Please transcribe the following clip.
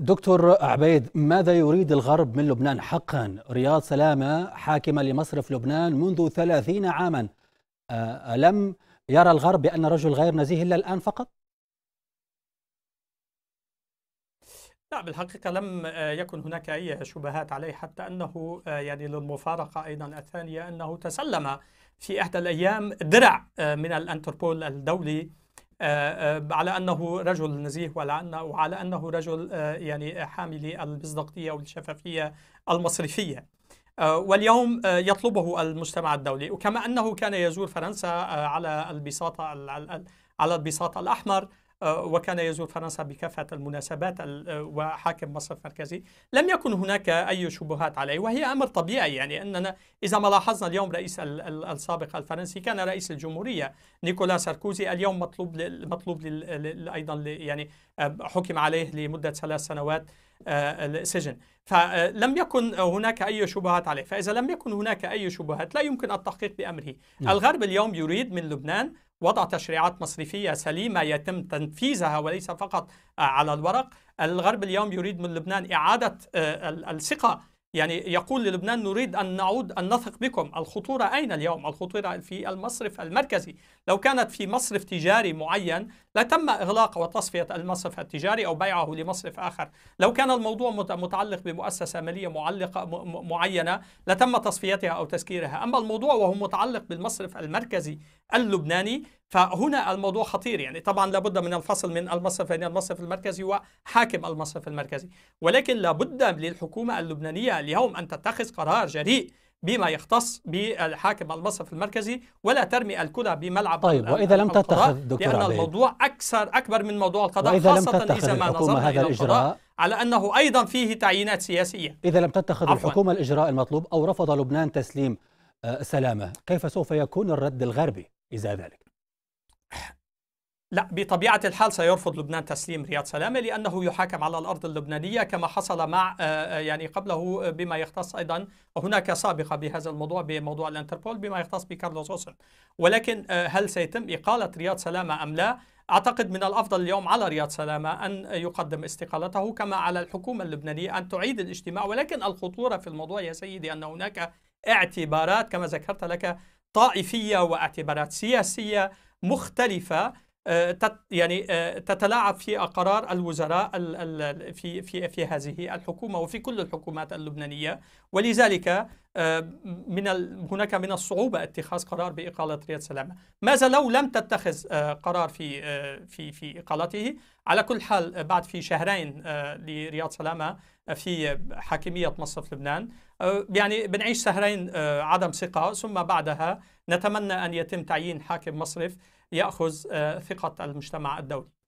دكتور عبيد ماذا يريد الغرب من لبنان حقا رياض سلامة حاكمة لمصرف لبنان منذ ثلاثين عاما آه، ألم يرى الغرب بأن رجل غير نزيه إلا الآن فقط؟ لا نعم، بالحقيقة لم آه، يكن هناك أي شبهات عليه حتى أنه آه، يعني للمفارقة أيضا الثانية أنه تسلم في إحدى الأيام درع من الأنتربول الدولي آه، آه، على أنه رجل نزيه وعلى أنه رجل آه، يعني حامل المصداقية والشفافية المصرفية واليوم يطلبه المجتمع الدولي وكما أنه كان يزور فرنسا على البساطة على البساط الأحمر آه، وكان يزور فرنسا بكافة المناسبات آه، وحاكم مصر المركزي لم يكن هناك أي شبهات عليه وهي أمر طبيعي يعني أننا إذا ما لاحظنا اليوم رئيس السابق الفرنسي كان رئيس الجمهورية نيكولا ساركوزي اليوم مطلوب مطلوب أيضا يعني آه، حكم عليه لمدة ثلاث سنوات آه، السجن فلم يكن هناك أي شبهات عليه فإذا لم يكن هناك أي شبهات لا يمكن التحقيق بأمره نعم. الغرب اليوم يريد من لبنان وضع تشريعات مصرفية سليمة يتم تنفيذها وليس فقط آه، على الورق الغرب اليوم يريد من لبنان إعادة آه، الثقة يعني يقول للبنان نريد أن نعود أن نثق بكم الخطورة أين اليوم؟ الخطورة في المصرف المركزي لو كانت في مصرف تجاري معين لتم إغلاق وتصفية المصرف التجاري أو بيعه لمصرف آخر لو كان الموضوع متعلق بمؤسسة مالية معلقة معينة لتم تصفيتها أو تسكيرها أما الموضوع وهو متعلق بالمصرف المركزي اللبناني فهنا الموضوع خطير يعني طبعا لابد من الفصل من المصرف بين المصرف المركزي وحاكم المصرف المركزي ولكن لابد للحكومه اللبنانيه اليوم ان تتخذ قرار جريء بما يختص بالحاكم المصرف المركزي ولا ترمي الكرة بملعب طيب واذا لم تتخذ دكتور لان الموضوع اكثر اكبر من موضوع القضاء وإذا خاصه لم تتخذ اذا ما نظرنا هذا الى الاجراء على انه ايضا فيه تعيينات سياسيه اذا لم تتخذ عفواً. الحكومه الاجراء المطلوب او رفض لبنان تسليم آه، سلامه كيف سوف يكون الرد الغربي اذا ذلك لا بطبيعة الحال سيرفض لبنان تسليم رياض سلامة لأنه يحاكم على الأرض اللبنانية كما حصل مع آه، آه، يعني قبله بما يختص أيضا هناك سابقة بهذا الموضوع بموضوع الانتربول بما يختص بكارلوس أوسن ولكن آه، هل سيتم إقالة رياض سلامة أم لا؟ أعتقد من الأفضل اليوم على رياض سلامة أن يقدم استقالته كما على الحكومة اللبنانية أن تعيد الاجتماع ولكن الخطورة في الموضوع يا سيدي أن هناك اعتبارات كما ذكرت لك طائفية واعتبارات سياسية مختلفة آه، يعني آه، تتلاعب في قرار الوزراء في في في هذه الحكومه وفي كل الحكومات اللبنانيه ولذلك آه، من هناك من الصعوبه اتخاذ قرار باقاله رياض سلامه ماذا لو لم تتخذ قرار في في في اقالته على كل حال بعد في شهرين لرياض سلامه في حاكمية مصرف لبنان أه، يعني بنعيش شهرين أه، عدم ثقة ثم بعدها نتمنى أن يتم تعيين حاكم مصرف يأخذ أه، ثقة المجتمع الدولي